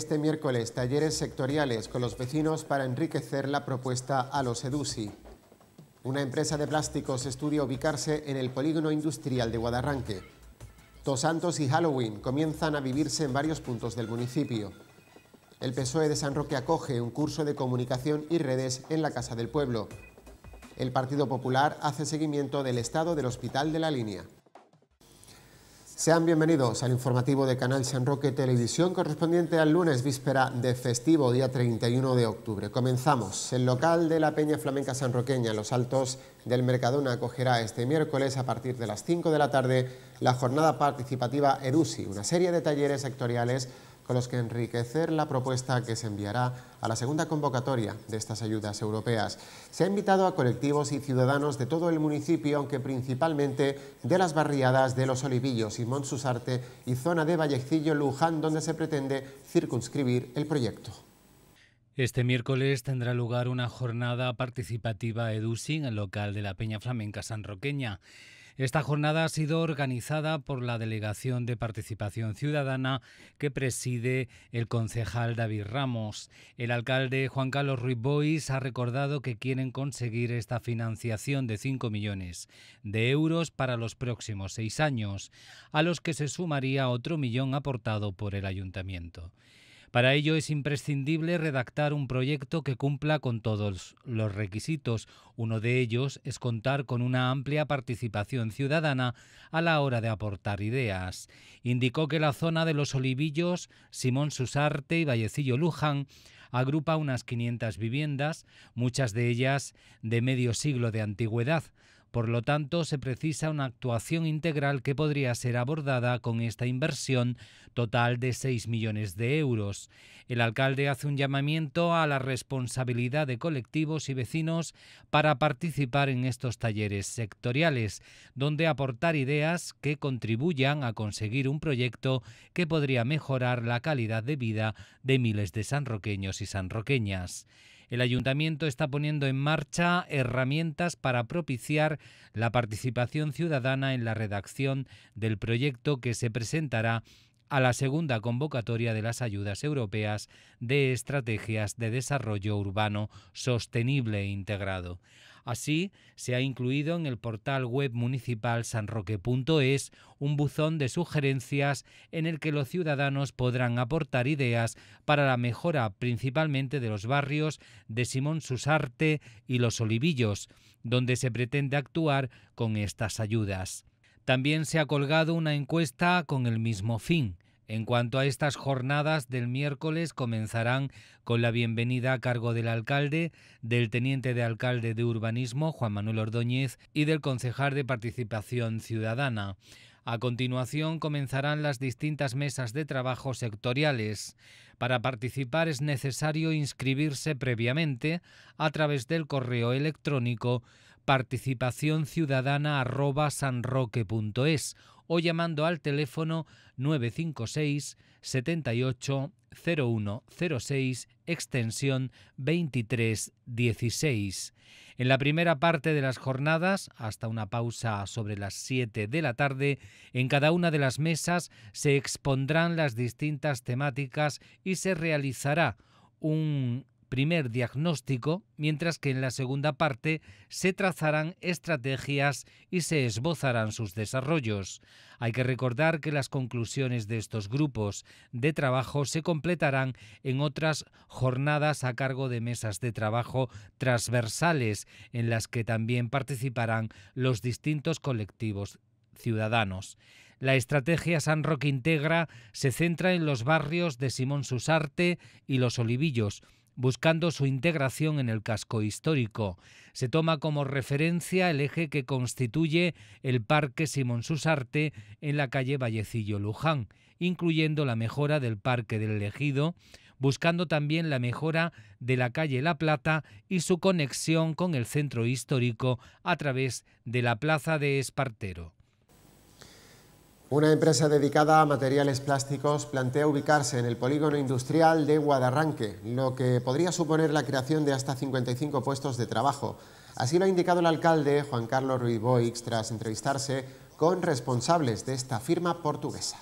este miércoles talleres sectoriales con los vecinos para enriquecer la propuesta a los EDUSI. Una empresa de plásticos estudia ubicarse en el polígono industrial de Guadarranque. Dos Santos y Halloween comienzan a vivirse en varios puntos del municipio. El PSOE de San Roque acoge un curso de comunicación y redes en la Casa del Pueblo. El Partido Popular hace seguimiento del estado del Hospital de la Línea. Sean bienvenidos al informativo de Canal San Roque Televisión correspondiente al lunes víspera de festivo, día 31 de octubre. Comenzamos. El local de la Peña Flamenca Sanroqueña, Los Altos del Mercadona, acogerá este miércoles a partir de las 5 de la tarde la jornada participativa Erusi, una serie de talleres sectoriales con los que enriquecer la propuesta que se enviará a la segunda convocatoria de estas ayudas europeas. Se ha invitado a colectivos y ciudadanos de todo el municipio, aunque principalmente de las barriadas de Los Olivillos y Montsusarte y zona de Vallecillo, Luján, donde se pretende circunscribir el proyecto. Este miércoles tendrá lugar una jornada participativa EDUSI en el local de la Peña Flamenca Sanroqueña. Esta jornada ha sido organizada por la Delegación de Participación Ciudadana que preside el concejal David Ramos. El alcalde Juan Carlos Ruiz Bois ha recordado que quieren conseguir esta financiación de 5 millones de euros para los próximos seis años, a los que se sumaría otro millón aportado por el ayuntamiento. Para ello es imprescindible redactar un proyecto que cumpla con todos los requisitos. Uno de ellos es contar con una amplia participación ciudadana a la hora de aportar ideas. Indicó que la zona de Los Olivillos, Simón Susarte y Vallecillo Luján agrupa unas 500 viviendas, muchas de ellas de medio siglo de antigüedad. Por lo tanto, se precisa una actuación integral que podría ser abordada con esta inversión total de 6 millones de euros. El alcalde hace un llamamiento a la responsabilidad de colectivos y vecinos para participar en estos talleres sectoriales, donde aportar ideas que contribuyan a conseguir un proyecto que podría mejorar la calidad de vida de miles de sanroqueños y sanroqueñas el ayuntamiento está poniendo en marcha herramientas para propiciar la participación ciudadana en la redacción del proyecto que se presentará a la segunda convocatoria de las ayudas europeas de estrategias de desarrollo urbano sostenible e integrado. Así, se ha incluido en el portal web municipal sanroque.es un buzón de sugerencias en el que los ciudadanos podrán aportar ideas para la mejora principalmente de los barrios de Simón Susarte y Los Olivillos, donde se pretende actuar con estas ayudas. También se ha colgado una encuesta con el mismo fin. En cuanto a estas jornadas del miércoles, comenzarán con la bienvenida a cargo del alcalde, del teniente de alcalde de urbanismo, Juan Manuel Ordóñez, y del concejal de participación ciudadana. A continuación comenzarán las distintas mesas de trabajo sectoriales. Para participar es necesario inscribirse previamente a través del correo electrónico participacionciudadana.sanroque.es o llamando al teléfono 956 78 extensión 2316. En la primera parte de las jornadas, hasta una pausa sobre las 7 de la tarde, en cada una de las mesas se expondrán las distintas temáticas y se realizará un primer diagnóstico, mientras que en la segunda parte se trazarán estrategias y se esbozarán sus desarrollos. Hay que recordar que las conclusiones de estos grupos de trabajo se completarán en otras jornadas a cargo de mesas de trabajo transversales, en las que también participarán los distintos colectivos ciudadanos. La estrategia San Roque Integra se centra en los barrios de Simón Susarte y Los Olivillos, buscando su integración en el casco histórico. Se toma como referencia el eje que constituye el Parque Simón Susarte en la calle Vallecillo Luján, incluyendo la mejora del Parque del Ejido, buscando también la mejora de la calle La Plata y su conexión con el centro histórico a través de la Plaza de Espartero. Una empresa dedicada a materiales plásticos plantea ubicarse en el polígono industrial de Guadarranque, lo que podría suponer la creación de hasta 55 puestos de trabajo. Así lo ha indicado el alcalde Juan Carlos Ruiz tras entrevistarse con responsables de esta firma portuguesa.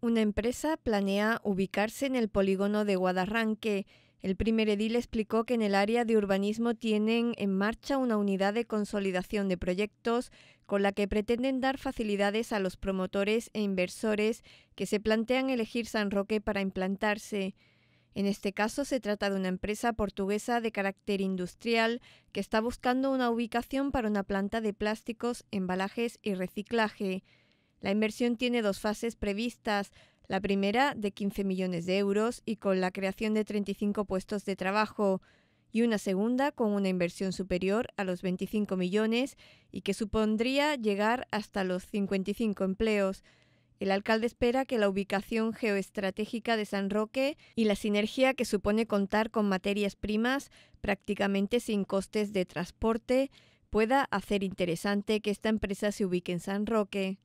Una empresa planea ubicarse en el polígono de Guadarranque. El primer edil explicó que en el área de urbanismo tienen en marcha una unidad de consolidación de proyectos con la que pretenden dar facilidades a los promotores e inversores que se plantean elegir San Roque para implantarse. En este caso se trata de una empresa portuguesa de carácter industrial que está buscando una ubicación para una planta de plásticos, embalajes y reciclaje. La inversión tiene dos fases previstas, la primera de 15 millones de euros y con la creación de 35 puestos de trabajo y una segunda con una inversión superior a los 25 millones y que supondría llegar hasta los 55 empleos. El alcalde espera que la ubicación geoestratégica de San Roque y la sinergia que supone contar con materias primas prácticamente sin costes de transporte pueda hacer interesante que esta empresa se ubique en San Roque.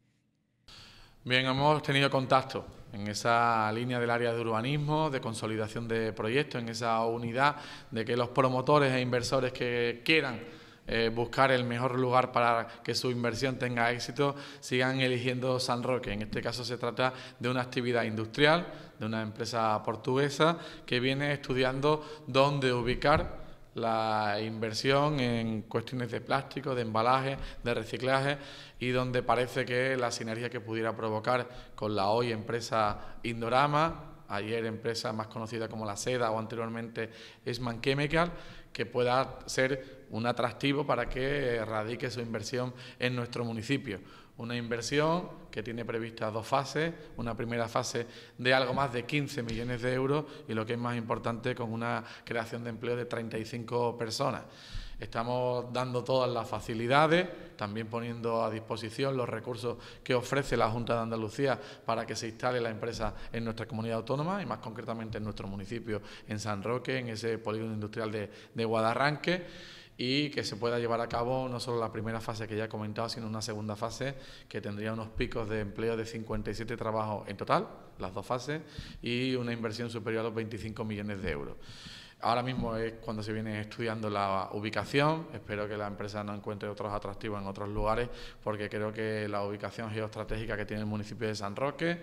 Bien, hemos tenido contacto en esa línea del área de urbanismo, de consolidación de proyectos, en esa unidad de que los promotores e inversores que quieran eh, buscar el mejor lugar para que su inversión tenga éxito, sigan eligiendo San Roque. En este caso se trata de una actividad industrial, de una empresa portuguesa que viene estudiando dónde ubicar la inversión en cuestiones de plástico, de embalaje, de reciclaje y donde parece que la sinergia que pudiera provocar con la hoy empresa Indorama, ayer empresa más conocida como La Seda o anteriormente Esman Chemical, que pueda ser un atractivo para que radique su inversión en nuestro municipio una inversión que tiene previstas dos fases, una primera fase de algo más de 15 millones de euros y lo que es más importante con una creación de empleo de 35 personas. Estamos dando todas las facilidades, también poniendo a disposición los recursos que ofrece la Junta de Andalucía para que se instale la empresa en nuestra comunidad autónoma y más concretamente en nuestro municipio, en San Roque, en ese polígono industrial de, de Guadarranque y que se pueda llevar a cabo no solo la primera fase que ya he comentado, sino una segunda fase que tendría unos picos de empleo de 57 trabajos en total, las dos fases, y una inversión superior a los 25 millones de euros. Ahora mismo es cuando se viene estudiando la ubicación. Espero que la empresa no encuentre otros atractivos en otros lugares, porque creo que la ubicación geoestratégica que tiene el municipio de San Roque,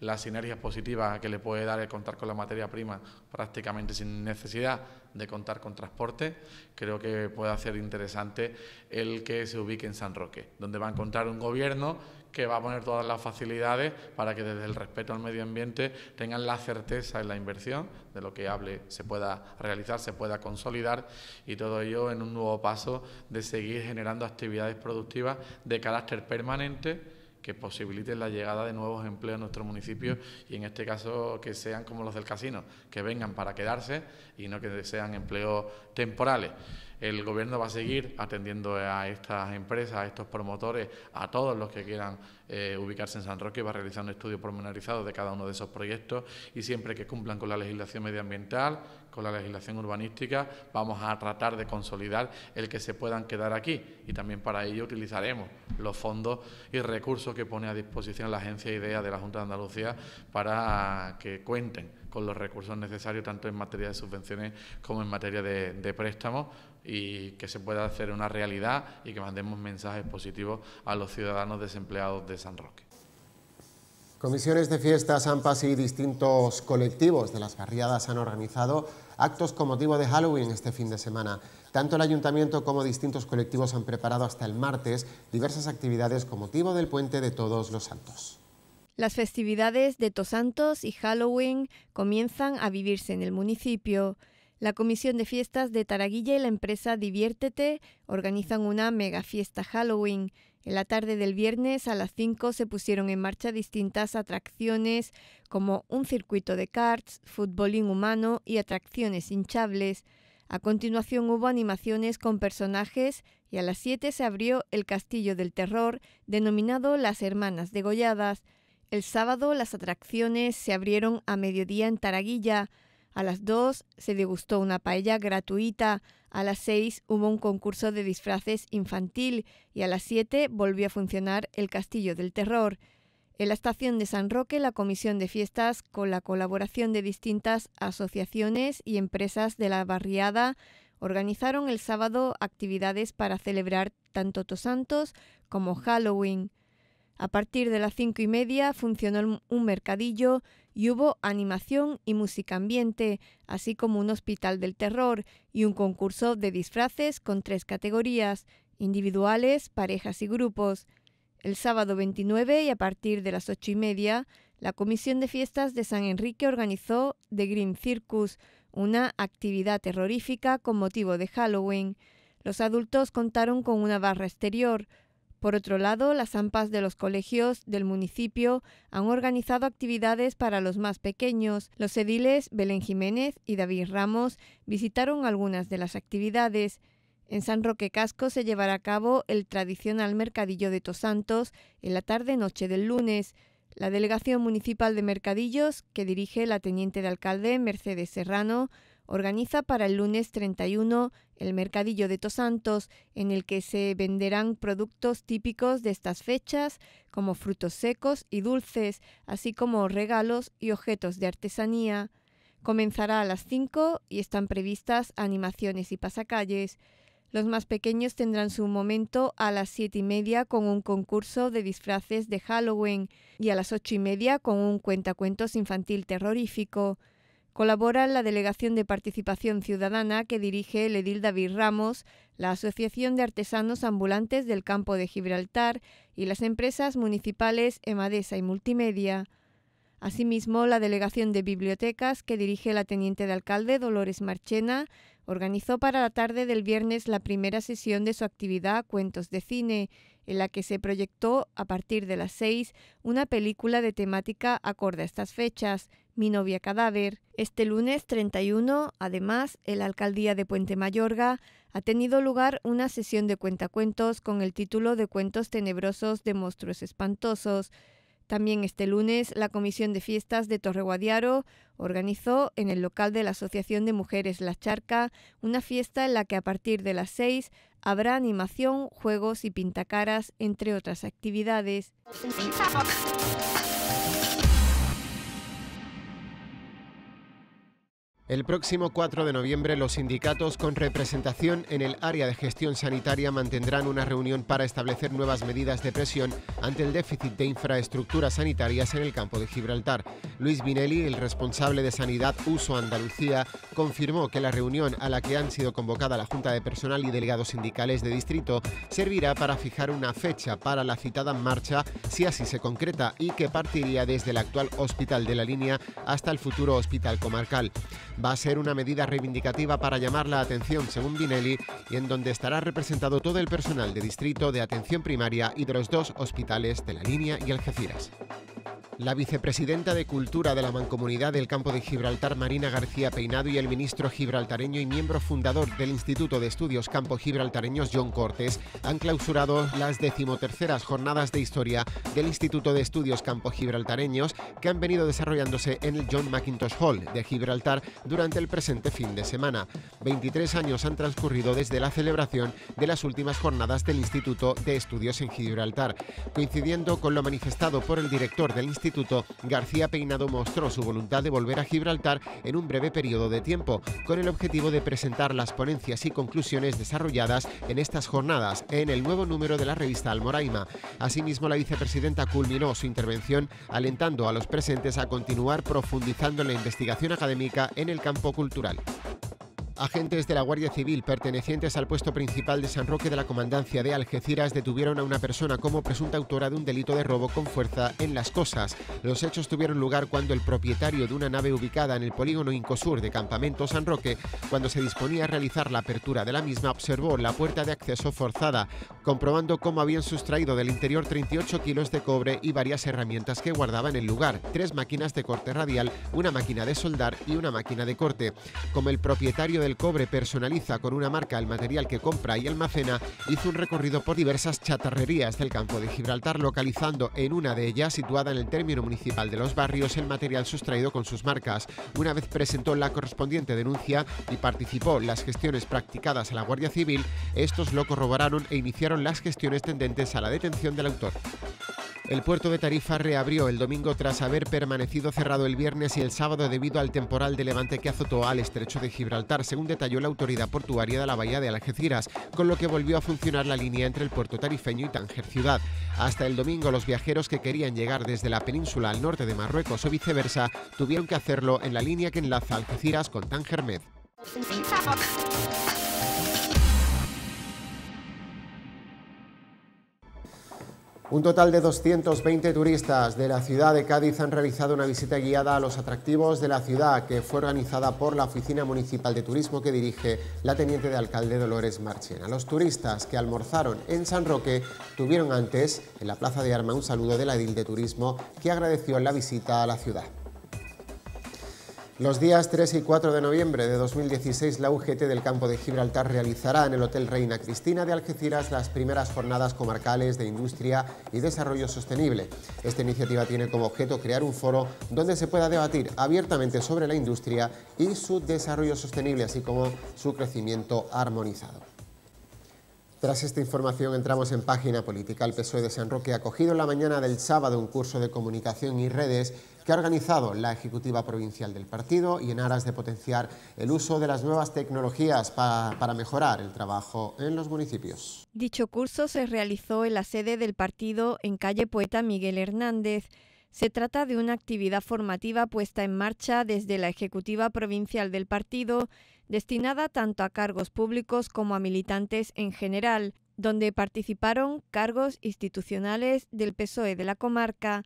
las sinergias positivas que le puede dar el contar con la materia prima prácticamente sin necesidad de contar con transporte, creo que puede hacer interesante el que se ubique en San Roque, donde va a encontrar un gobierno que va a poner todas las facilidades para que desde el respeto al medio ambiente tengan la certeza en la inversión de lo que hable se pueda realizar, se pueda consolidar y todo ello en un nuevo paso de seguir generando actividades productivas de carácter permanente que posibiliten la llegada de nuevos empleos a nuestro municipio y en este caso que sean como los del casino, que vengan para quedarse y no que sean empleos temporales el gobierno va a seguir atendiendo a estas empresas, a estos promotores, a todos los que quieran eh, ubicarse en San Roque, va a realizar un estudio pormenorizado de cada uno de esos proyectos y siempre que cumplan con la legislación medioambiental, con la legislación urbanística, vamos a tratar de consolidar el que se puedan quedar aquí y también para ello utilizaremos los fondos y recursos que pone a disposición la Agencia IDEA de la Junta de Andalucía para que cuenten con los recursos necesarios tanto en materia de subvenciones como en materia de préstamos y que se pueda hacer una realidad y que mandemos mensajes positivos a los ciudadanos desempleados de San Roque. Comisiones de fiestas, AMPAS y distintos colectivos de las barriadas han organizado actos con motivo de Halloween este fin de semana. Tanto el ayuntamiento como distintos colectivos han preparado hasta el martes diversas actividades con motivo del puente de todos los santos. Las festividades de Santos y Halloween comienzan a vivirse en el municipio. La Comisión de Fiestas de Taraguilla y la empresa Diviértete organizan una mega fiesta Halloween. En la tarde del viernes a las 5 se pusieron en marcha distintas atracciones como un circuito de karts, futbolín humano y atracciones hinchables. A continuación hubo animaciones con personajes y a las 7 se abrió el Castillo del Terror, denominado Las Hermanas Degolladas. El sábado las atracciones se abrieron a mediodía en Taraguilla. A las 2 se degustó una paella gratuita. A las 6 hubo un concurso de disfraces infantil y a las 7 volvió a funcionar el Castillo del Terror. En la estación de San Roque, la Comisión de Fiestas, con la colaboración de distintas asociaciones y empresas de la barriada, organizaron el sábado actividades para celebrar tanto santos como Halloween. A partir de las cinco y media funcionó un mercadillo y hubo animación y música ambiente, así como un hospital del terror y un concurso de disfraces con tres categorías, individuales, parejas y grupos. El sábado 29 y a partir de las ocho y media, la Comisión de Fiestas de San Enrique organizó The Green Circus, una actividad terrorífica con motivo de Halloween. Los adultos contaron con una barra exterior, por otro lado, las AMPAs de los colegios del municipio han organizado actividades para los más pequeños. Los ediles Belén Jiménez y David Ramos visitaron algunas de las actividades. En San Roque Casco se llevará a cabo el tradicional mercadillo de Santos en la tarde-noche del lunes. La Delegación Municipal de Mercadillos, que dirige la Teniente de Alcalde Mercedes Serrano, organiza para el lunes 31 el Mercadillo de Santos, en el que se venderán productos típicos de estas fechas, como frutos secos y dulces, así como regalos y objetos de artesanía. Comenzará a las 5 y están previstas animaciones y pasacalles. Los más pequeños tendrán su momento a las 7 y media con un concurso de disfraces de Halloween y a las 8 y media con un cuentacuentos infantil terrorífico. Colabora la Delegación de Participación Ciudadana que dirige el edil David Ramos, la Asociación de Artesanos Ambulantes del Campo de Gibraltar y las empresas municipales Emadesa y Multimedia. Asimismo, la Delegación de Bibliotecas que dirige la Teniente de Alcalde Dolores Marchena organizó para la tarde del viernes la primera sesión de su actividad Cuentos de Cine en la que se proyectó a partir de las 6 una película de temática acorde a estas fechas, Mi novia cadáver. Este lunes 31, además, en la alcaldía de Puente Mayorga ha tenido lugar una sesión de cuentacuentos con el título de Cuentos tenebrosos de monstruos espantosos también este lunes, la Comisión de Fiestas de Torreguadiaro organizó en el local de la Asociación de Mujeres La Charca una fiesta en la que a partir de las 6 habrá animación, juegos y pintacaras, entre otras actividades. El próximo 4 de noviembre los sindicatos con representación en el área de gestión sanitaria mantendrán una reunión para establecer nuevas medidas de presión ante el déficit de infraestructuras sanitarias en el campo de Gibraltar. Luis Vinelli, el responsable de Sanidad Uso Andalucía, confirmó que la reunión a la que han sido convocada la Junta de Personal y Delegados Sindicales de Distrito servirá para fijar una fecha para la citada marcha si así se concreta y que partiría desde el actual hospital de la línea hasta el futuro hospital comarcal va a ser una medida reivindicativa para llamar la atención, según Vinelli, y en donde estará representado todo el personal de distrito de atención primaria y de los dos hospitales de La Línea y Algeciras. La vicepresidenta de Cultura de la Mancomunidad del Campo de Gibraltar, Marina García Peinado, y el ministro gibraltareño y miembro fundador del Instituto de Estudios Campo Gibraltareños, John Cortes... han clausurado las decimoterceras jornadas de historia del Instituto de Estudios Campo Gibraltareños que han venido desarrollándose en el John McIntosh Hall de Gibraltar durante el presente fin de semana. 23 años han transcurrido desde la celebración de las últimas jornadas del Instituto de Estudios en Gibraltar. Coincidiendo con lo manifestado por el director del instituto, García Peinado mostró su voluntad de volver a Gibraltar en un breve periodo de tiempo, con el objetivo de presentar las ponencias y conclusiones desarrolladas en estas jornadas en el nuevo número de la revista Almoraima. Asimismo, la vicepresidenta culminó su intervención alentando a los presentes a continuar profundizando en la investigación académica en el campo cultural. Agentes de la Guardia Civil pertenecientes al puesto principal de San Roque de la Comandancia de Algeciras detuvieron a una persona como presunta autora de un delito de robo con fuerza en Las Cosas. Los hechos tuvieron lugar cuando el propietario de una nave ubicada en el polígono Incosur de Campamento San Roque, cuando se disponía a realizar la apertura de la misma, observó la puerta de acceso forzada, comprobando cómo habían sustraído del interior 38 kilos de cobre y varias herramientas que guardaban en el lugar, tres máquinas de corte radial, una máquina de soldar y una máquina de corte. Como el propietario el cobre personaliza con una marca el material que compra y almacena, hizo un recorrido por diversas chatarrerías del campo de Gibraltar, localizando en una de ellas, situada en el término municipal de Los Barrios, el material sustraído con sus marcas. Una vez presentó la correspondiente denuncia y participó en las gestiones practicadas a la Guardia Civil, estos lo corroboraron e iniciaron las gestiones tendentes a la detención del autor. El puerto de Tarifa reabrió el domingo tras haber permanecido cerrado el viernes y el sábado debido al temporal de levante que azotó al estrecho de Gibraltar, según detalló la autoridad portuaria de la bahía de Algeciras, con lo que volvió a funcionar la línea entre el puerto tarifeño y Tánger ciudad. Hasta el domingo los viajeros que querían llegar desde la península al norte de Marruecos o viceversa tuvieron que hacerlo en la línea que enlaza Algeciras con Tánger Med. Un total de 220 turistas de la ciudad de Cádiz han realizado una visita guiada a los atractivos de la ciudad que fue organizada por la Oficina Municipal de Turismo que dirige la Teniente de Alcalde Dolores Marchena. Los turistas que almorzaron en San Roque tuvieron antes en la Plaza de Arma un saludo de la Edil de Turismo que agradeció la visita a la ciudad. Los días 3 y 4 de noviembre de 2016, la UGT del campo de Gibraltar realizará en el Hotel Reina Cristina de Algeciras las primeras jornadas comarcales de industria y desarrollo sostenible. Esta iniciativa tiene como objeto crear un foro donde se pueda debatir abiertamente sobre la industria y su desarrollo sostenible, así como su crecimiento armonizado. Tras esta información entramos en página política. El PSOE de San Roque ha acogido en la mañana del sábado un curso de comunicación y redes que ha organizado la Ejecutiva Provincial del Partido y en aras de potenciar el uso de las nuevas tecnologías para, mejorar el trabajo en los municipios. Dicho curso se realizó en la sede del partido en calle Poeta Miguel Hernández. Se trata de una actividad formativa puesta en marcha desde la Ejecutiva Provincial del Partido, destinada tanto a cargos públicos como a militantes en general, donde participaron cargos institucionales del PSOE de la comarca,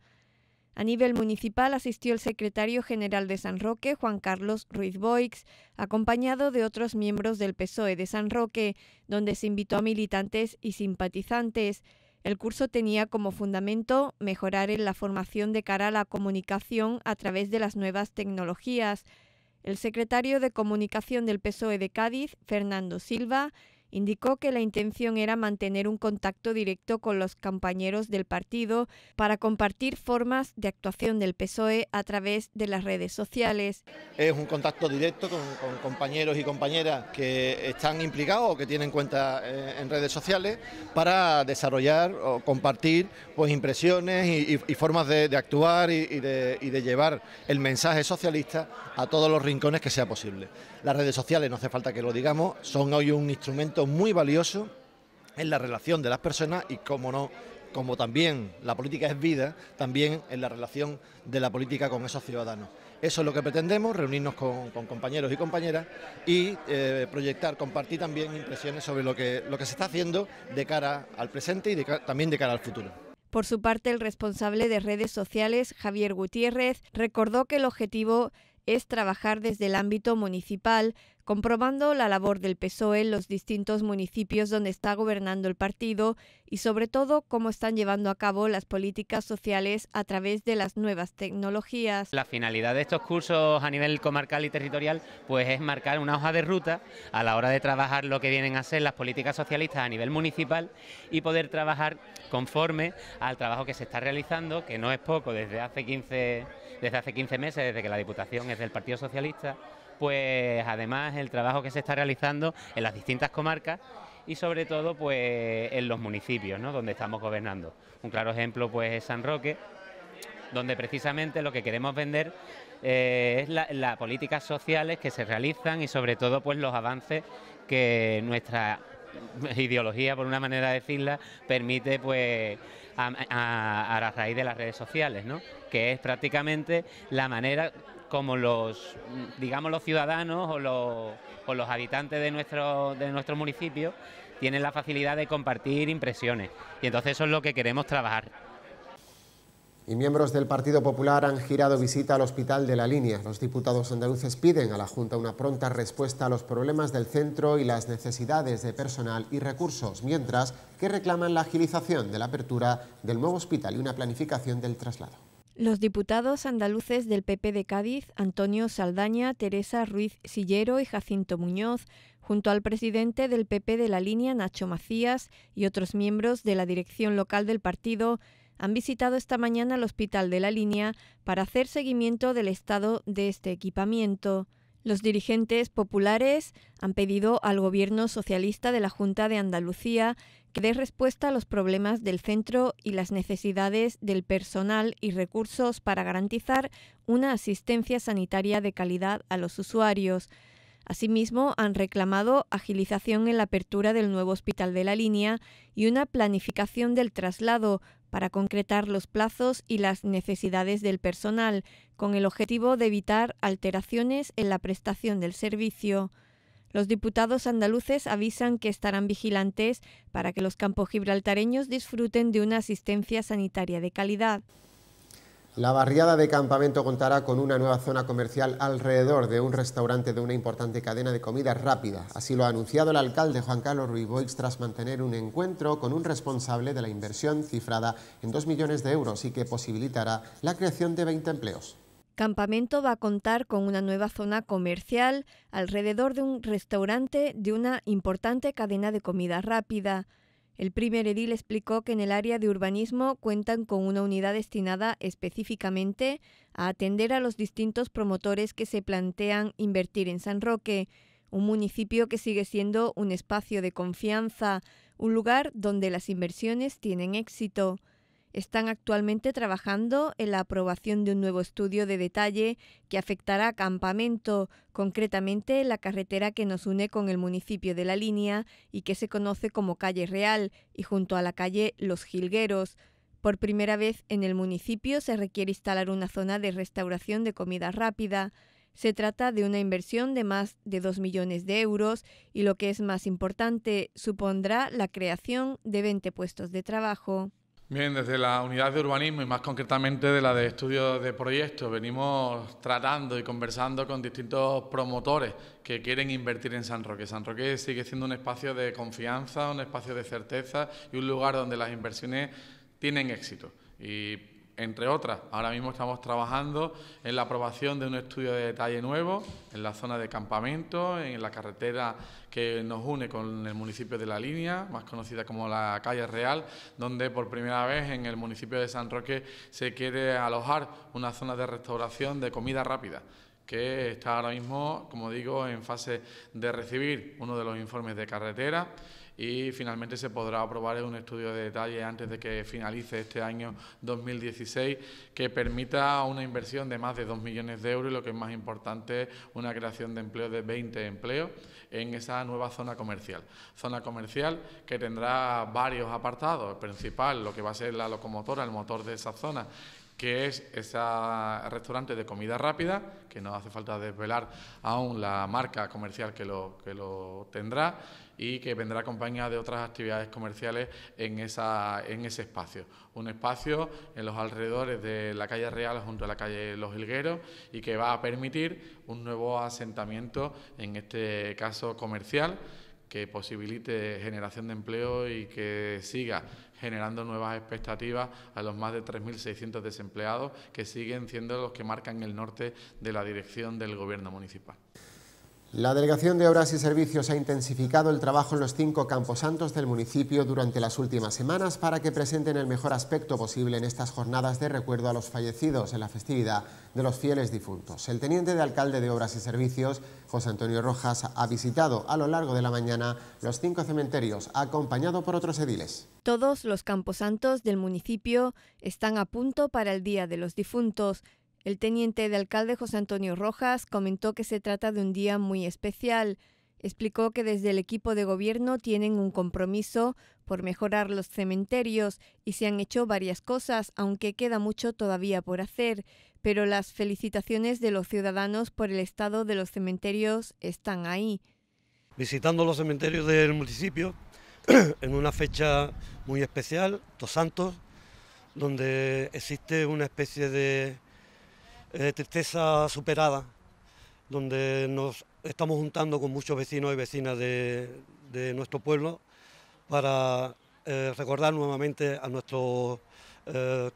a nivel municipal asistió el secretario general de San Roque, Juan Carlos Ruiz Boix, acompañado de otros miembros del PSOE de San Roque, donde se invitó a militantes y simpatizantes. El curso tenía como fundamento mejorar en la formación de cara a la comunicación a través de las nuevas tecnologías. El secretario de Comunicación del PSOE de Cádiz, Fernando Silva, Indicó que la intención era mantener un contacto directo con los compañeros del partido para compartir formas de actuación del PSOE a través de las redes sociales. Es un contacto directo con, compañeros y compañeras que están implicados o que tienen cuenta eh, en redes sociales para desarrollar o compartir pues, impresiones y, formas de, actuar y de llevar el mensaje socialista a todos los rincones que sea posible. Las redes sociales, no hace falta que lo digamos, son hoy un instrumento muy valioso en la relación de las personas y, como no, como también la política es vida, también en la relación de la política con esos ciudadanos. Eso es lo que pretendemos, reunirnos con, compañeros y compañeras y eh, proyectar, compartir también impresiones sobre lo que, lo que se está haciendo de cara al presente y también de cara al futuro. Por su parte, el responsable de redes sociales, Javier Gutiérrez, recordó que el objetivo es trabajar desde el ámbito municipal comprobando la labor del PSOE en los distintos municipios donde está gobernando el partido y sobre todo cómo están llevando a cabo las políticas sociales a través de las nuevas tecnologías. La finalidad de estos cursos a nivel comarcal y territorial pues es marcar una hoja de ruta a la hora de trabajar lo que vienen a ser las políticas socialistas a nivel municipal y poder trabajar conforme al trabajo que se está realizando, que no es poco desde hace 15 desde hace 15 meses desde que la Diputación es del Partido Socialista pues además el trabajo que se está realizando en las distintas comarcas y sobre todo pues en los municipios ¿no? donde estamos gobernando. Un claro ejemplo pues es San Roque, donde precisamente lo que queremos vender eh, es las políticas sociales que se realizan y sobre todo pues los avances que nuestra ideología, por una manera de decirla, permite pues a, la raíz de las redes sociales, ¿no? que es prácticamente la manera como los, digamos, los ciudadanos o los, habitantes de nuestro, de nuestro municipio tienen la facilidad de compartir impresiones. Y entonces eso es lo que queremos trabajar. Y miembros del Partido Popular han girado visita al Hospital de la Línea. Los diputados andaluces piden a la Junta una pronta respuesta a los problemas del centro y las necesidades de personal y recursos, mientras que reclaman la agilización de la apertura del nuevo hospital y una planificación del traslado. Los diputados andaluces del PP de Cádiz, Antonio Saldaña, Teresa Ruiz Sillero y Jacinto Muñoz, junto al presidente del PP de la línea, Nacho Macías, y otros miembros de la dirección local del partido, han visitado esta mañana el Hospital de la Línea para hacer seguimiento del estado de este equipamiento. Los dirigentes populares han pedido al gobierno socialista de la Junta de Andalucía que dé respuesta a los problemas del centro y las necesidades del personal y recursos para garantizar una asistencia sanitaria de calidad a los usuarios. Asimismo, han reclamado agilización en la apertura del nuevo hospital de la línea y una planificación del traslado para concretar los plazos y las necesidades del personal, con el objetivo de evitar alteraciones en la prestación del servicio. Los diputados andaluces avisan que estarán vigilantes para que los gibraltareños disfruten de una asistencia sanitaria de calidad. La barriada de campamento contará con una nueva zona comercial alrededor de un restaurante de una importante cadena de comida rápida. Así lo ha anunciado el alcalde Juan Carlos Ruiz Boix tras mantener un encuentro con un responsable de la inversión cifrada en 2 millones de euros y que posibilitará la creación de 20 empleos. Campamento va a contar con una nueva zona comercial alrededor de un restaurante de una importante cadena de comida rápida. El primer edil explicó que en el área de urbanismo cuentan con una unidad destinada específicamente a atender a los distintos promotores que se plantean invertir en San Roque, un municipio que sigue siendo un espacio de confianza, un lugar donde las inversiones tienen éxito están actualmente trabajando en la aprobación de un nuevo estudio de detalle que afectará a Campamento, concretamente la carretera que nos une con el municipio de La Línea y que se conoce como Calle Real y junto a la calle Los Jilgueros. Por primera vez en el municipio se requiere instalar una zona de restauración de comida rápida. Se trata de una inversión de más de 2 millones de euros y lo que es más importante, supondrá la creación de 20 puestos de trabajo. Bien, desde la unidad de urbanismo y más concretamente de la de estudios de proyectos, venimos tratando y conversando con distintos promotores que quieren invertir en San Roque. San Roque sigue siendo un espacio de confianza, un espacio de certeza y un lugar donde las inversiones tienen éxito. Y entre otras. Ahora mismo estamos trabajando en la aprobación de un estudio de detalle nuevo en la zona de campamento, en la carretera que nos une con el municipio de La Línea, más conocida como la calle Real, donde por primera vez en el municipio de San Roque se quiere alojar una zona de restauración de comida rápida que está ahora mismo, como digo, en fase de recibir uno de los informes de carretera y finalmente se podrá aprobar un estudio de detalle antes de que finalice este año 2016 que permita una inversión de más de 2 millones de euros y lo que es más importante, una creación de empleo de 20 empleos en esa nueva zona comercial. Zona comercial que tendrá varios apartados, el principal, lo que va a ser la locomotora, el motor de esa zona que es ese restaurante de comida rápida, que no hace falta desvelar aún la marca comercial que lo, tendrá y que vendrá acompañada de otras actividades comerciales en, en ese espacio. Un espacio en los alrededores de la calle Real junto a la calle Los Hilgueros y que va a permitir un nuevo asentamiento, en este caso comercial, que posibilite generación de empleo y que siga generando nuevas expectativas a los más de 3.600 desempleados que siguen siendo los que marcan el norte de la dirección del gobierno municipal. La Delegación de Obras y Servicios ha intensificado el trabajo en los cinco camposantos del municipio durante las últimas semanas para que presenten el mejor aspecto posible en estas jornadas de recuerdo a los fallecidos en la festividad de los fieles difuntos. El teniente de alcalde de Obras y Servicios, José Antonio Rojas, ha visitado a lo largo de la mañana los cinco cementerios, acompañado por otros ediles. Todos los camposantos del municipio están a punto para el Día de los Difuntos. El teniente de alcalde José Antonio Rojas comentó que se trata de un día muy especial. Explicó que desde el equipo de gobierno tienen un compromiso por mejorar los cementerios y se han hecho varias cosas, aunque queda mucho todavía por hacer, pero las felicitaciones de los ciudadanos por el estado de los cementerios están ahí. Visitando los cementerios del municipio en una fecha muy especial, Dos Santos, donde existe una especie de tristeza superada, donde nos estamos juntando con muchos vecinos y vecinas de, nuestro pueblo para eh, recordar nuevamente a nuestros eh,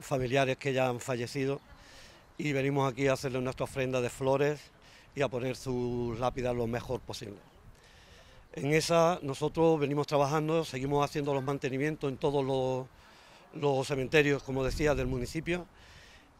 familiares que ya han fallecido y venimos aquí a hacerle nuestra ofrenda de flores y a poner sus lápidas lo mejor posible. En esa nosotros venimos trabajando, seguimos haciendo los mantenimientos en todos los cementerios, como decía, del municipio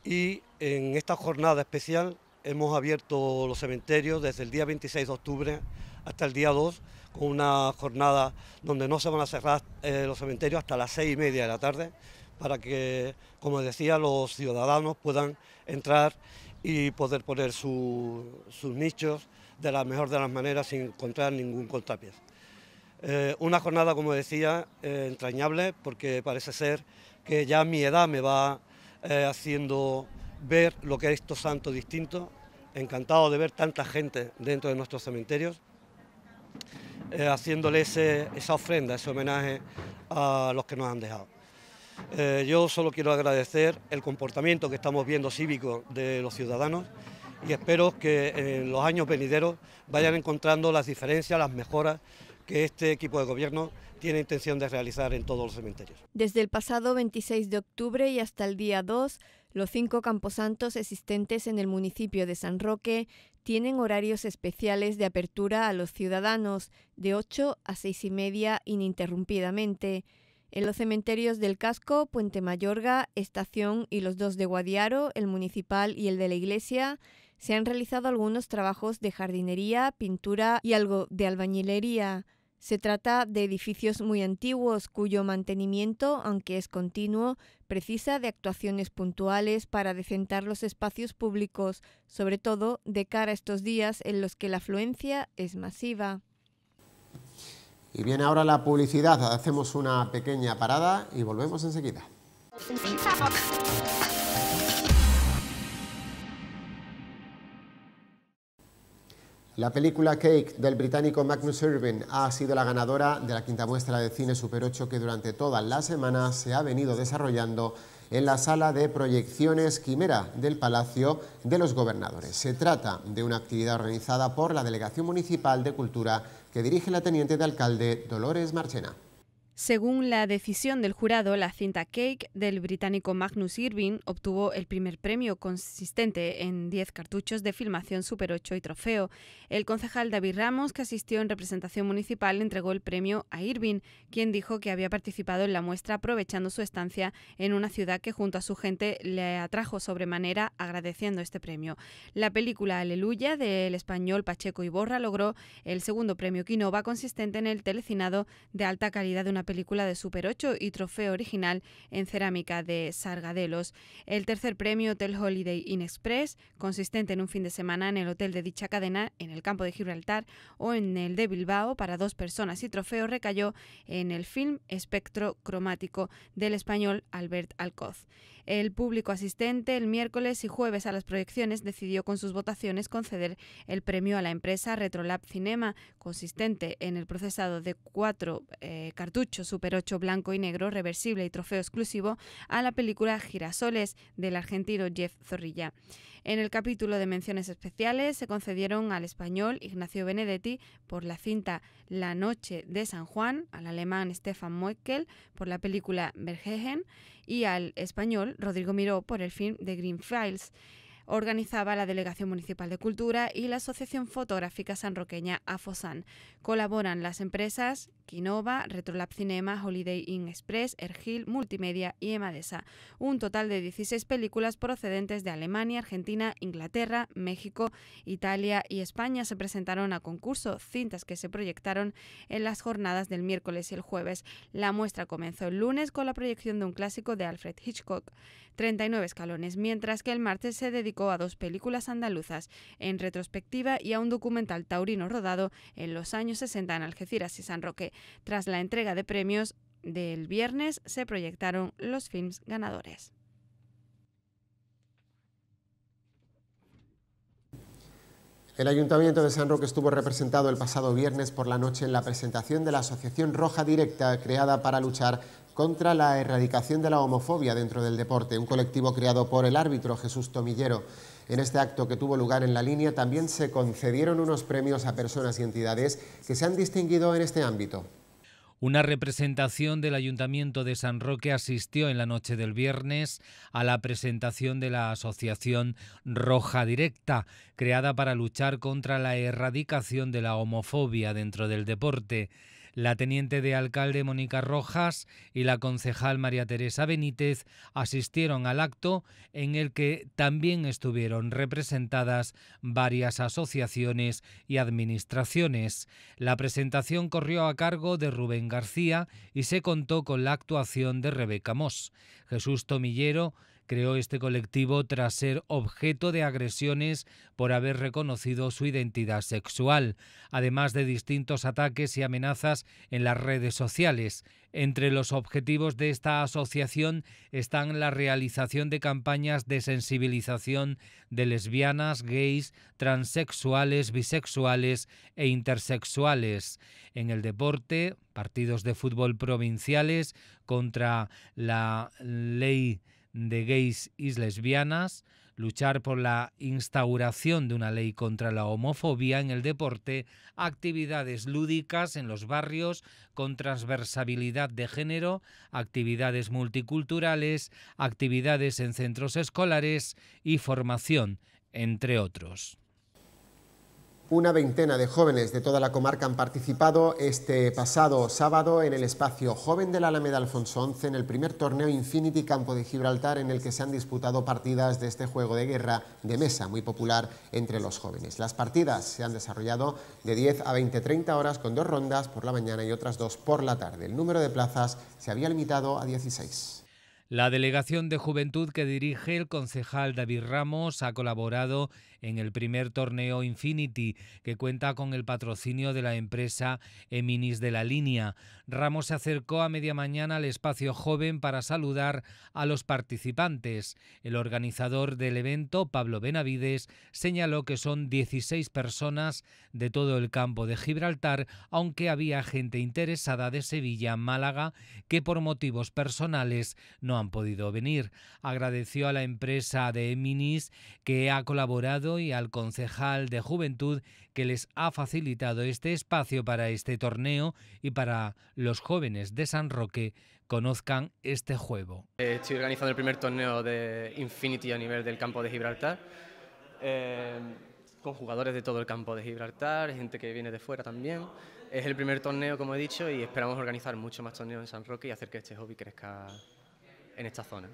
y en esta jornada especial hemos abierto los cementerios desde el día 26 de octubre hasta el día 2 con una jornada donde no se van a cerrar eh, los cementerios hasta las seis y media de la tarde para que, como decía, los ciudadanos puedan entrar y poder poner sus nichos de la mejor de las maneras sin encontrar ningún contrapiés. Eh, una jornada, como decía, eh, entrañable porque parece ser que ya mi edad me va eh, haciendo ver lo que es estos santos distinto... Encantado de ver tanta gente dentro de nuestros cementerios, eh, haciéndole esa ofrenda, ese homenaje a los que nos han dejado. Eh, yo solo quiero agradecer el comportamiento que estamos viendo cívico de los ciudadanos y espero que en los años venideros vayan encontrando las diferencias, las mejoras que este equipo de gobierno tiene intención de realizar en todos los cementerios. Desde el pasado 26 de octubre y hasta el día 2, los cinco camposantos existentes en el municipio de San Roque tienen horarios especiales de apertura a los ciudadanos, de 8 a 6 y media ininterrumpidamente. En los cementerios del Casco, Puente Mayorga, Estación y los dos de Guadiaro, el municipal y el de la iglesia, se han realizado algunos trabajos de jardinería, pintura y algo de albañilería. Se trata de edificios muy antiguos cuyo mantenimiento, aunque es continuo, precisa de actuaciones puntuales para decentar los espacios públicos, sobre todo de cara a estos días en los que la afluencia es masiva. Y viene ahora la publicidad, hacemos una pequeña parada y volvemos enseguida. La película Cake del británico Magnus Irving ha sido la ganadora de la quinta muestra de cine Super 8 que durante toda la semana se ha venido desarrollando en la sala de proyecciones Quimera del Palacio de los Gobernadores. Se trata de una actividad organizada por la Delegación Municipal de Cultura que dirige la teniente de alcalde Dolores Marchena. Según la decisión del jurado, la cinta Cake del británico Magnus Irving obtuvo el primer premio consistente en 10 cartuchos de filmación Super 8 y trofeo. El concejal David Ramos, que asistió en representación municipal, entregó el premio a Irving, quien dijo que había participado en la muestra aprovechando su estancia en una ciudad que junto a su gente le atrajo sobremanera agradeciendo este premio. La película Aleluya del español Pacheco Iborra logró el segundo premio Quinova consistente en el telecinado de alta calidad de una película de Super 8 y trofeo original en cerámica de Sargadelos. El tercer premio Hotel Holiday Inn Express consistente en un fin de semana en el hotel de dicha cadena en el el campo de Gibraltar o en el de Bilbao para dos personas y trofeo recayó en el film Espectro Cromático del español Albert Alcoz. El público asistente el miércoles y jueves a las proyecciones decidió con sus votaciones conceder el premio a la empresa Retrolab Cinema, consistente en el procesado de cuatro eh, cartuchos Super 8 blanco y negro, reversible y trofeo exclusivo a la película Girasoles del argentino Jeff Zorrilla. En el capítulo de menciones especiales se concedieron al español Ignacio Benedetti por la cinta La Noche de San Juan, al alemán Stefan Moeckel por la película Vergegen y al español Rodrigo Miró por el film The Green Files. Organizaba la Delegación Municipal de Cultura y la Asociación Fotográfica Sanroqueña AFOSAN, Colaboran las empresas Quinova, Retrolab Cinema, Holiday Inn Express, Ergil, Multimedia y Emadesa. Un total de 16 películas procedentes de Alemania, Argentina, Inglaterra, México, Italia y España se presentaron a concurso, cintas que se proyectaron en las jornadas del miércoles y el jueves. La muestra comenzó el lunes con la proyección de un clásico de Alfred Hitchcock, 39 escalones, mientras que el martes se dedicó a dos películas andaluzas, en retrospectiva y a un documental taurino rodado en los años 60 en Algeciras y San Roque. Tras la entrega de premios del viernes se proyectaron los films ganadores. El Ayuntamiento de San Roque estuvo representado el pasado viernes por la noche en la presentación de la Asociación Roja Directa, creada para luchar contra la erradicación de la homofobia dentro del deporte, un colectivo creado por el árbitro Jesús Tomillero. En este acto que tuvo lugar en la línea también se concedieron unos premios a personas y entidades que se han distinguido en este ámbito. Una representación del Ayuntamiento de San Roque asistió en la noche del viernes a la presentación de la Asociación Roja Directa, creada para luchar contra la erradicación de la homofobia dentro del deporte. La teniente de alcalde Mónica Rojas y la concejal María Teresa Benítez asistieron al acto en el que también estuvieron representadas varias asociaciones y administraciones. La presentación corrió a cargo de Rubén García y se contó con la actuación de Rebeca Moss. Jesús Tomillero creó este colectivo tras ser objeto de agresiones por haber reconocido su identidad sexual, además de distintos ataques y amenazas en las redes sociales. Entre los objetivos de esta asociación están la realización de campañas de sensibilización de lesbianas, gays, transexuales, bisexuales e intersexuales. En el deporte, partidos de fútbol provinciales contra la ley de gays y lesbianas, luchar por la instauración de una ley contra la homofobia en el deporte, actividades lúdicas en los barrios con transversabilidad de género, actividades multiculturales, actividades en centros escolares y formación, entre otros. Una veintena de jóvenes de toda la comarca han participado este pasado sábado en el espacio Joven de la Alameda Alfonso XI en el primer torneo Infinity Campo de Gibraltar en el que se han disputado partidas de este juego de guerra de mesa muy popular entre los jóvenes. Las partidas se han desarrollado de 10 a 20-30 horas con dos rondas por la mañana y otras dos por la tarde. El número de plazas se había limitado a 16. La delegación de juventud que dirige el concejal David Ramos ha colaborado en el primer torneo Infinity que cuenta con el patrocinio de la empresa Eminis de la línea. Ramos se acercó a media mañana al espacio joven para saludar a los participantes. El organizador del evento, Pablo Benavides, señaló que son 16 personas de todo el campo de Gibraltar, aunque había gente interesada de Sevilla, Málaga, que por motivos personales no han podido venir. Agradeció a la empresa de Eminis que ha colaborado y al concejal de Juventud que les ha facilitado este espacio para este torneo y para los jóvenes de San Roque conozcan este juego. Eh, estoy organizando el primer torneo de Infinity a nivel del campo de Gibraltar. Eh, con jugadores de todo el campo de Gibraltar, gente que viene de fuera también. Es el primer torneo, como he dicho, y esperamos organizar mucho más torneos en San Roque y hacer que este hobby crezca en esta zona.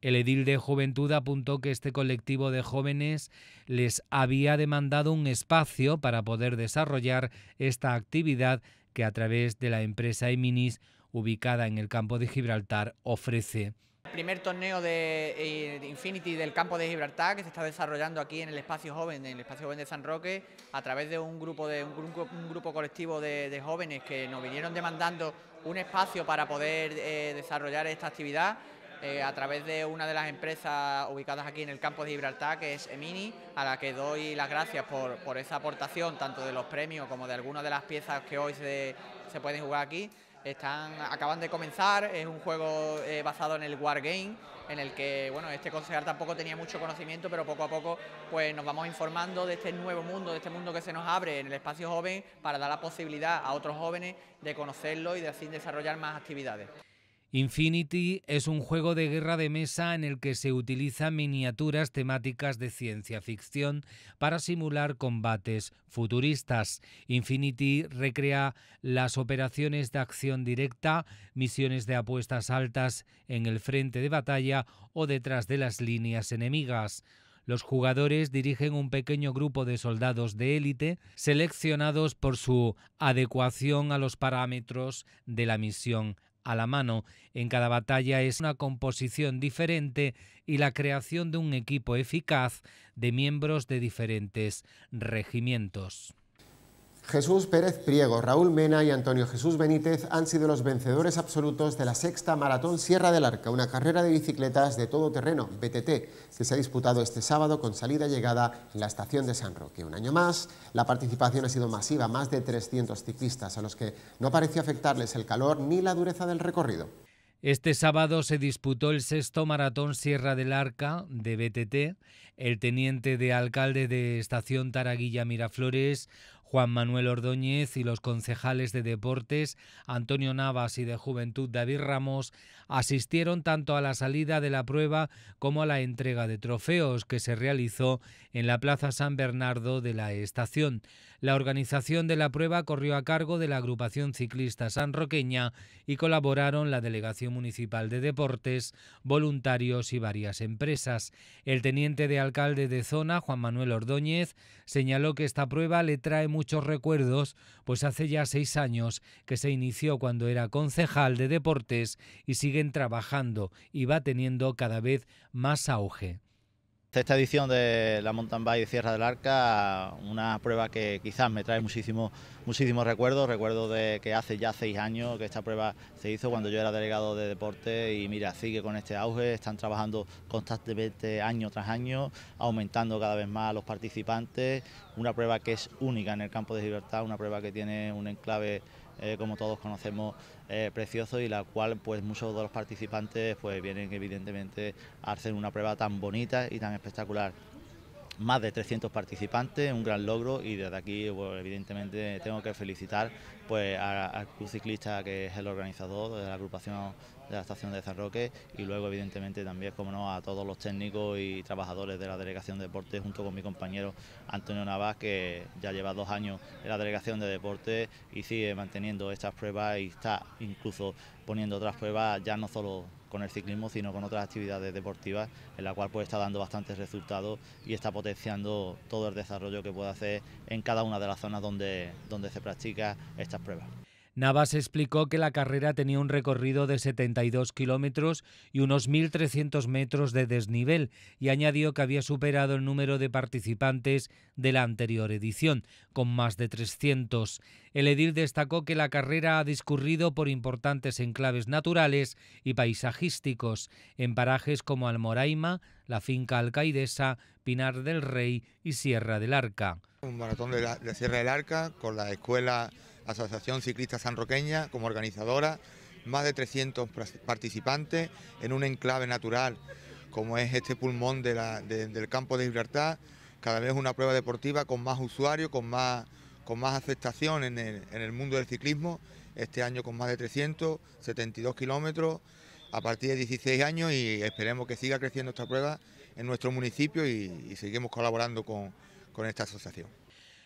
El edil de Juventud apuntó que este colectivo de jóvenes les había demandado un espacio para poder desarrollar esta actividad que a través de la empresa Eminis, ubicada en el campo de Gibraltar, ofrece. El primer torneo de eh, Infinity del campo de Gibraltar que se está desarrollando aquí en el espacio joven, en el espacio joven de San Roque, a través de un grupo de un grupo, un grupo colectivo de, jóvenes que nos vinieron demandando un espacio para poder eh, desarrollar esta actividad eh, a través de una de las empresas ubicadas aquí en el campo de Gibraltar, que es Emini, a la que doy las gracias por, esa aportación, tanto de los premios como de algunas de las piezas que hoy se, pueden jugar aquí. Están, acaban de comenzar, es un juego eh, basado en el Wargame, en el que bueno, este concejal tampoco tenía mucho conocimiento, pero poco a poco pues, nos vamos informando de este nuevo mundo, de este mundo que se nos abre en el espacio joven para dar la posibilidad a otros jóvenes de conocerlo y de así desarrollar más actividades. Infinity es un juego de guerra de mesa en el que se utilizan miniaturas temáticas de ciencia ficción para simular combates futuristas. Infinity recrea las operaciones de acción directa, misiones de apuestas altas en el frente de batalla o detrás de las líneas enemigas. Los jugadores dirigen un pequeño grupo de soldados de élite seleccionados por su adecuación a los parámetros de la misión a la mano. En cada batalla es una composición diferente y la creación de un equipo eficaz de miembros de diferentes regimientos. Jesús Pérez Priego, Raúl Mena y Antonio Jesús Benítez han sido los vencedores absolutos de la sexta Maratón Sierra del Arca, una carrera de bicicletas de todo terreno, BTT, que se ha disputado este sábado con salida y llegada en la estación de San Roque. Un año más, la participación ha sido masiva, más de 300 ciclistas, a los que no pareció afectarles el calor ni la dureza del recorrido. Este sábado se disputó el sexto maratón Sierra del Arca de BTT. El teniente de alcalde de Estación Taraguilla Miraflores, Juan Manuel Ordóñez y los concejales de Deportes, Antonio Navas y de Juventud David Ramos, asistieron tanto a la salida de la prueba como a la entrega de trofeos que se realizó en la Plaza San Bernardo de la estación. La organización de la prueba corrió a cargo de la agrupación ciclista sanroqueña y colaboraron la Delegación Municipal de Deportes, voluntarios y varias empresas. El teniente de alcalde de zona, Juan Manuel Ordóñez, señaló que esta prueba le trae muchos recuerdos, pues hace ya seis años que se inició cuando era concejal de Deportes y siguen trabajando y va teniendo cada vez más auge. Esta edición de la mountain bike de Sierra del Arca, una prueba que quizás me trae muchísimos muchísimos recuerdos, recuerdo de que hace ya seis años que esta prueba se hizo cuando yo era delegado de deporte y mira, sigue con este auge, están trabajando constantemente año tras año, aumentando cada vez más los participantes, una prueba que es única en el campo de libertad, una prueba que tiene un enclave eh, como todos conocemos, eh, precioso y la cual pues muchos de los participantes pues vienen evidentemente a hacer una prueba tan bonita y tan espectacular más de 300 participantes, un gran logro y desde aquí pues, evidentemente tengo que felicitar pues al Club Ciclista que es el organizador de la agrupación de la estación de San y luego evidentemente también como no a todos los técnicos y trabajadores de la delegación de Deportes... junto con mi compañero Antonio Navas que ya lleva dos años en la delegación de deporte y sigue manteniendo estas pruebas y está incluso poniendo otras pruebas ya no solo con el ciclismo, sino con otras actividades deportivas, en la cual puede está dando bastantes resultados y está potenciando todo el desarrollo que puede hacer en cada una de las zonas donde, donde se practica estas pruebas. Navas explicó que la carrera tenía un recorrido de 72 kilómetros y unos 1.300 metros de desnivel y añadió que había superado el número de participantes de la anterior edición, con más de 300. El edil destacó que la carrera ha discurrido por importantes enclaves naturales y paisajísticos, en parajes como Almoraima, la finca alcaidesa, Pinar del Rey y Sierra del Arca. Un maratón de Sierra del Arca con la escuela Asociación Ciclista Sanroqueña como organizadora, más de 300 participantes en un enclave natural como es este pulmón del campo de libertad... cada vez una prueba deportiva con más usuarios, con más, con más aceptación en el, mundo del ciclismo, este año con más de 372 kilómetros, a partir de 16 años y esperemos que siga creciendo esta prueba en nuestro municipio y, seguimos colaborando con esta asociación.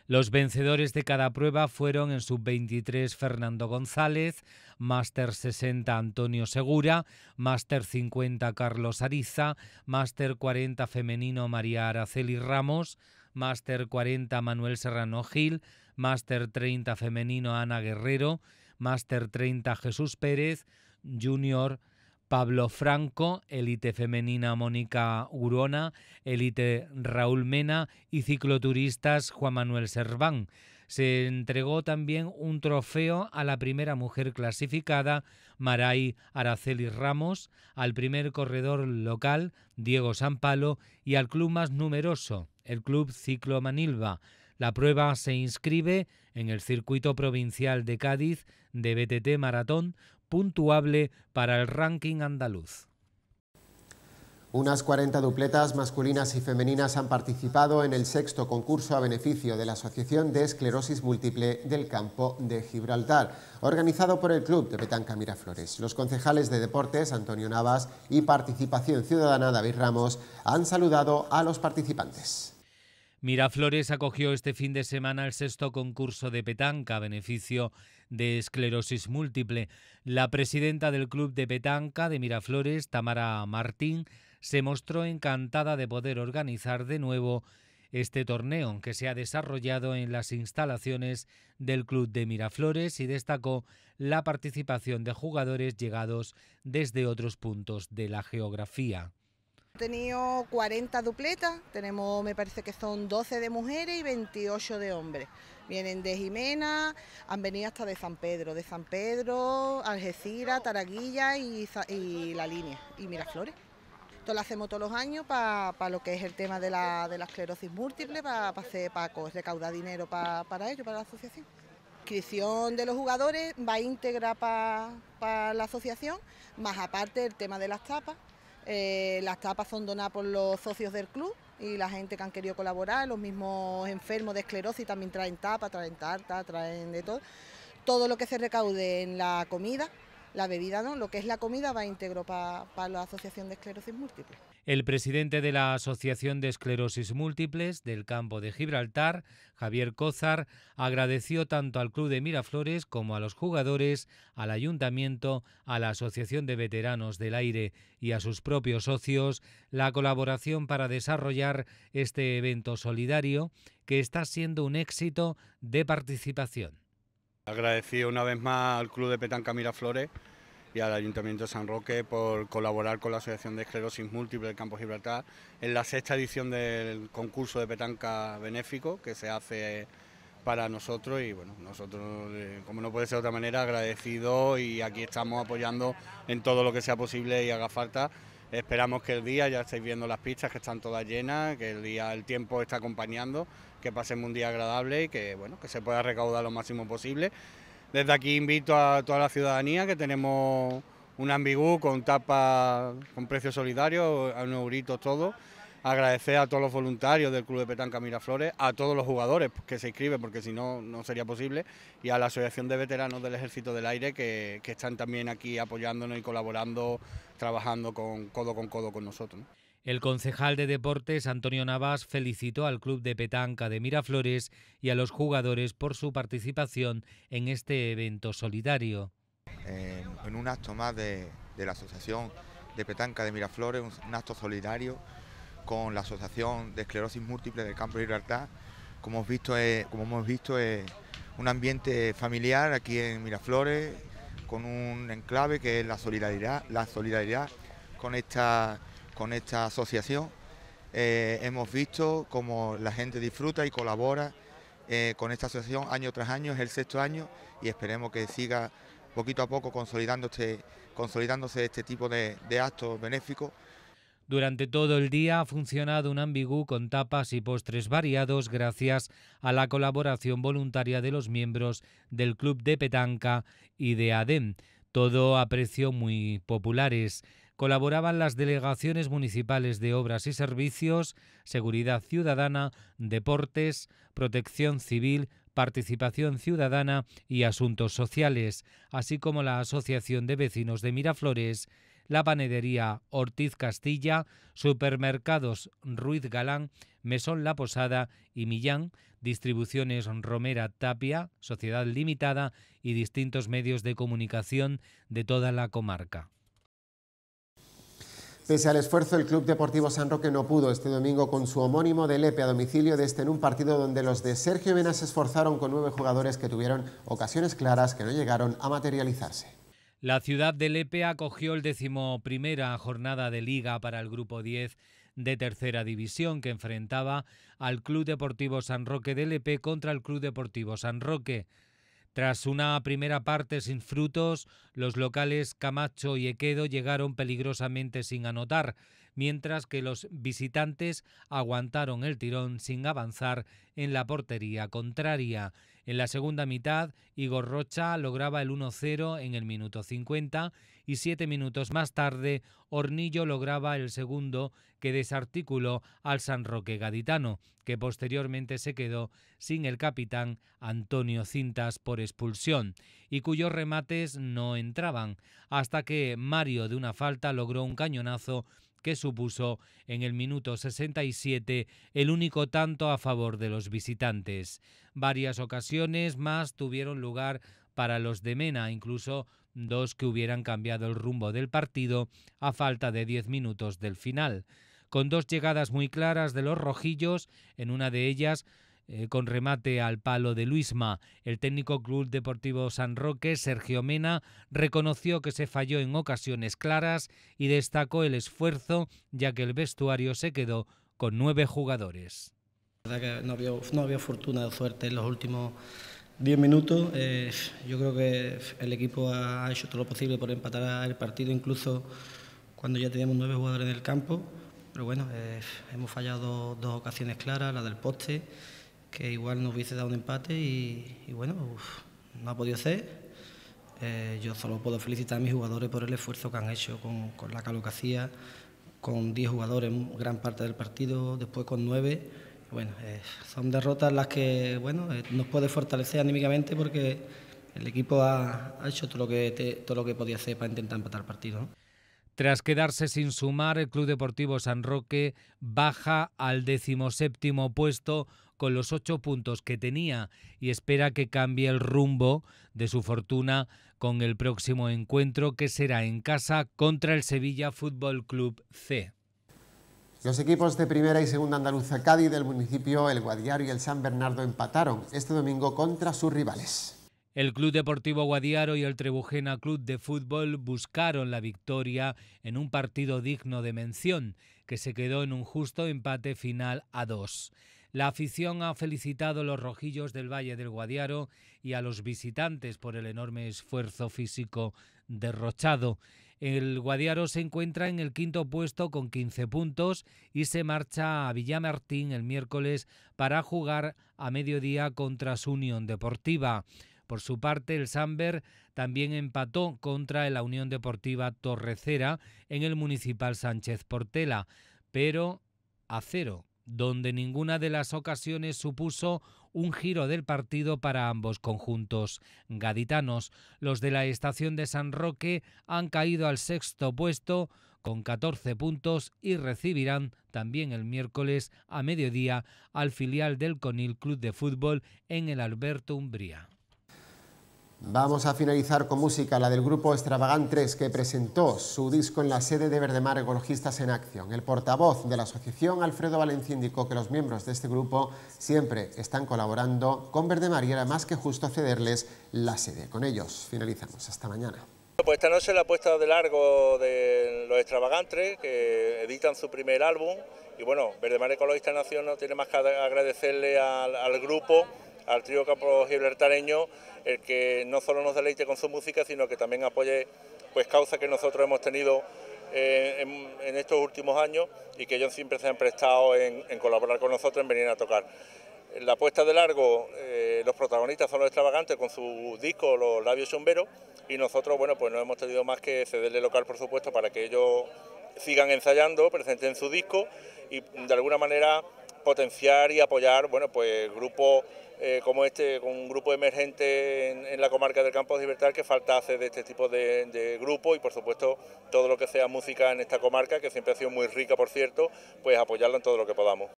Los vencedores de cada prueba fueron en sub-23 Fernando González, Máster 60 Antonio Segura, Máster 50 Carlos Ariza, Máster 40 femenino María Araceli Ramos, Máster 40 Manuel Serrano Gil, Máster 30 femenino Ana Guerrero, Máster 30 Jesús Pérez, Junior Pablo Franco, elite femenina Mónica Urona, elite Raúl Mena y cicloturistas Juan Manuel Serván. Se entregó también un trofeo a la primera mujer clasificada, Maray Araceli Ramos, al primer corredor local, Diego Sampalo, y al club más numeroso, el Club Ciclo Manilva. La prueba se inscribe en el circuito provincial de Cádiz de BTT Maratón puntuable para el ranking andaluz. Unas 40 dupletas masculinas y femeninas han participado en el sexto concurso a beneficio de la Asociación de Esclerosis Múltiple del Campo de Gibraltar, organizado por el Club de Petanca Miraflores. Los concejales de Deportes, Antonio Navas, y Participación Ciudadana, David Ramos, han saludado a los participantes. Miraflores acogió este fin de semana el sexto concurso de petanca a beneficio de esclerosis múltiple. La presidenta del Club de Petanca de Miraflores, Tamara Martín, se mostró encantada de poder organizar de nuevo este torneo que se ha desarrollado en las instalaciones del Club de Miraflores y destacó la participación de jugadores llegados desde otros puntos de la geografía. He tenido 40 dupletas, tenemos me parece que son 12 de mujeres y 28 de hombres. Vienen de Jimena, han venido hasta de San Pedro, de San Pedro, Algeciras, Taraguilla y, La Línea y Miraflores. Esto lo hacemos todos los años para lo que es el tema de la, esclerosis múltiple, para recaudar dinero para ello, para la asociación. inscripción de los jugadores va íntegra para la asociación, más aparte el tema de las tapas, eh, las tapas son donadas por los socios del club y la gente que han querido colaborar, los mismos enfermos de esclerosis también traen tapas, traen tarta, traen de todo. Todo lo que se recaude en la comida la bebida no, lo que es la comida va íntegro para la Asociación de Esclerosis Múltiple. El presidente de la Asociación de Esclerosis Múltiples del campo de Gibraltar, Javier Cózar, agradeció tanto al Club de Miraflores como a los jugadores, al Ayuntamiento, a la Asociación de Veteranos del Aire y a sus propios socios la colaboración para desarrollar este evento solidario que está siendo un éxito de participación. Agradecido una vez más al Club de Petanca Miraflores y al Ayuntamiento de San Roque por colaborar con la Asociación de Esclerosis Múltiple del Campo Gibraltar en la sexta edición del concurso de petanca benéfico que se hace para nosotros y bueno, nosotros eh, como no puede ser de otra manera agradecidos y aquí estamos apoyando en todo lo que sea posible y haga falta. Esperamos que el día, ya estáis viendo las pistas que están todas llenas, que el día, el tiempo está acompañando que pasemos un día agradable y que, bueno, que se pueda recaudar lo máximo posible. Desde aquí invito a toda la ciudadanía que tenemos un ambigú con tapa, con precio solidario, a un eurito todo. Agradecer a todos los voluntarios del Club de Petanca Miraflores, a todos los jugadores que se inscriben, porque si no, no sería posible, y a la Asociación de Veteranos del Ejército del Aire, que, están también aquí apoyándonos y colaborando, trabajando con, codo con codo con nosotros. El concejal de deportes Antonio Navas felicitó al club de petanca de Miraflores y a los jugadores por su participación en este evento solidario. Eh, en un acto más de, la Asociación de Petanca de Miraflores, un, acto solidario con la Asociación de Esclerosis Múltiple del Campo de Libertad. Como, hemos visto, es eh, como hemos visto, es eh, un ambiente familiar aquí en Miraflores con un enclave que es la solidaridad, la solidaridad con esta con esta asociación. Eh, hemos visto cómo la gente disfruta y colabora eh, con esta asociación año tras año, es el sexto año y esperemos que siga poquito a poco consolidándose, consolidándose este tipo de, de actos benéficos. Durante todo el día ha funcionado un ambigú con tapas y postres variados gracias a la colaboración voluntaria de los miembros del Club de Petanca y de ADEM, todo a precios muy populares colaboraban las delegaciones municipales de Obras y Servicios, Seguridad Ciudadana, Deportes, Protección Civil, Participación Ciudadana y Asuntos Sociales, así como la Asociación de Vecinos de Miraflores, la Panadería Ortiz Castilla, Supermercados Ruiz Galán, Mesón La Posada y Millán, Distribuciones Romera Tapia, Sociedad Limitada y distintos medios de comunicación de toda la comarca. Pese al esfuerzo, el Club Deportivo San Roque no pudo este domingo con su homónimo de Lepe a domicilio de este en un partido donde los de Sergio Venas se esforzaron con nueve jugadores que tuvieron ocasiones claras que no llegaron a materializarse. La ciudad de Lepe acogió el decimoprimera jornada de liga para el grupo 10 de tercera división que enfrentaba al Club Deportivo San Roque de Lepe contra el Club Deportivo San Roque. Tras una primera parte sin frutos, los locales Camacho y Equedo llegaron peligrosamente sin anotar, mientras que los visitantes aguantaron el tirón sin avanzar en la portería contraria. En la segunda mitad, Igor Rocha lograba el 1-0 en el minuto 50 y siete minutos más tarde, Hornillo lograba el segundo que desarticuló al San Roque gaditano, que posteriormente se quedó sin el capitán Antonio Cintas por expulsión y cuyos remates no entraban, hasta que Mario de una falta logró un cañonazo que supuso en el minuto 67 el único tanto a favor de los visitantes. Varias ocasiones más tuvieron lugar para los de Mena, incluso dos que hubieran cambiado el rumbo del partido a falta de 10 minutos del final. Con dos llegadas muy claras de los rojillos, en una de ellas eh, con remate al palo de Luisma. El técnico Club Deportivo San Roque, Sergio Mena, reconoció que se falló en ocasiones claras y destacó el esfuerzo ya que el vestuario se quedó con nueve jugadores. que no había, fortuna o suerte en los últimos diez minutos. Eh, yo creo que el equipo ha hecho todo lo posible por empatar el partido, incluso cuando ya teníamos nueve jugadores en el campo. Pero bueno, eh, hemos fallado dos ocasiones claras, la del poste que igual nos hubiese dado un empate y, bueno, no ha podido ser. Eh, yo solo puedo felicitar a mis jugadores por el esfuerzo que han hecho con, la calocacía, con 10 jugadores gran parte del partido, después con 9. Bueno, eh, son derrotas las que bueno, eh, nos puede fortalecer anímicamente porque el equipo ha, hecho todo lo, que todo lo que podía hacer para intentar empatar el partido. Tras quedarse sin sumar, el Club Deportivo San Roque baja al decimoséptimo puesto con los ocho puntos que tenía y espera que cambie el rumbo de su fortuna con el próximo encuentro que será en casa contra el Sevilla Fútbol Club C. Los equipos de Primera y Segunda Andaluza Cádiz del municipio El Guadiaro y el San Bernardo empataron este domingo contra sus rivales. El Club Deportivo Guadiaro y el Trebujena Club de Fútbol buscaron la victoria en un partido digno de mención, que se quedó en un justo empate final a dos. La afición ha felicitado a los rojillos del Valle del Guadiaro y a los visitantes por el enorme esfuerzo físico derrochado. El Guadiaro se encuentra en el quinto puesto con 15 puntos y se marcha a Villamartín el miércoles para jugar a mediodía contra su Unión Deportiva. Por su parte, el Samber también empató contra la Unión Deportiva Torrecera en el Municipal Sánchez Portela, pero a cero donde ninguna de las ocasiones supuso un giro del partido para ambos conjuntos gaditanos. Los de la estación de San Roque han caído al sexto puesto con 14 puntos y recibirán también el miércoles a mediodía al filial del Conil Club de Fútbol en el Alberto Umbría. Vamos a finalizar con música, la del grupo Extravagantes que presentó su disco en la sede de Verdemar Ecologistas en Acción. El portavoz de la asociación, Alfredo Valencia, indicó que los miembros de este grupo siempre están colaborando con Verdemar y era más que justo cederles la sede. Con ellos finalizamos. Hasta mañana. Pues esta noche la puesta de largo de los extravagantes que editan su primer álbum y bueno, Verdemar Ecologista Nación no tiene más que agradecerle al, grupo, al trío Capo Gibraltareño el que no solo nos deleite con su música, sino que también apoye pues causas que nosotros hemos tenido eh, en, estos últimos años y que ellos siempre se han prestado en, colaborar con nosotros, en venir a tocar. la puesta de largo, eh, los protagonistas son los extravagantes con su disco Los Labios Chumberos y nosotros, bueno, pues no hemos tenido más que cederle local, por supuesto, para que ellos sigan ensayando, presenten su disco y de alguna manera potenciar y apoyar bueno, pues, grupos eh, como este, con un grupo emergente en, la comarca del Campo de Libertad que falta hacer de este tipo de, de, grupo y por supuesto todo lo que sea música en esta comarca, que siempre ha sido muy rica por cierto, pues apoyarla en todo lo que podamos.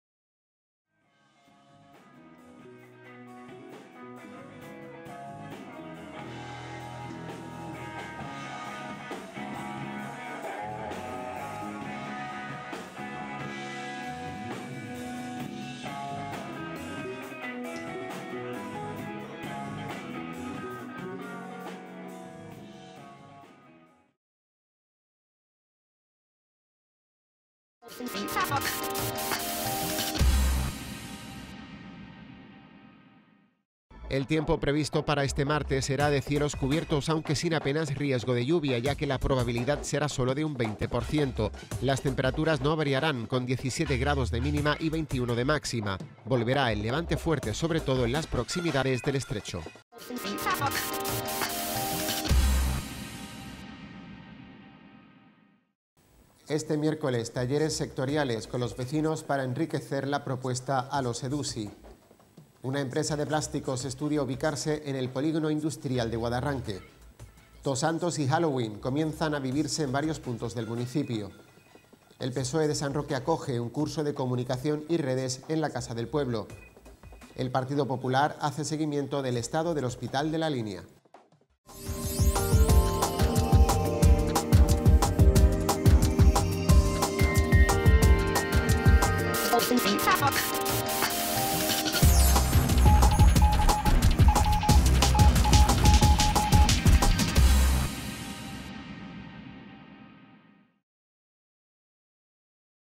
El tiempo previsto para este martes será de cielos cubiertos, aunque sin apenas riesgo de lluvia, ya que la probabilidad será solo de un 20%. Las temperaturas no variarán, con 17 grados de mínima y 21 de máxima. Volverá el levante fuerte, sobre todo en las proximidades del estrecho. este miércoles talleres sectoriales con los vecinos para enriquecer la propuesta a los EDUSI. Una empresa de plásticos estudia ubicarse en el polígono industrial de Guadarranque. Dos Santos y Halloween comienzan a vivirse en varios puntos del municipio. El PSOE de San Roque acoge un curso de comunicación y redes en la Casa del Pueblo. El Partido Popular hace seguimiento del estado del Hospital de la Línea. Fuck.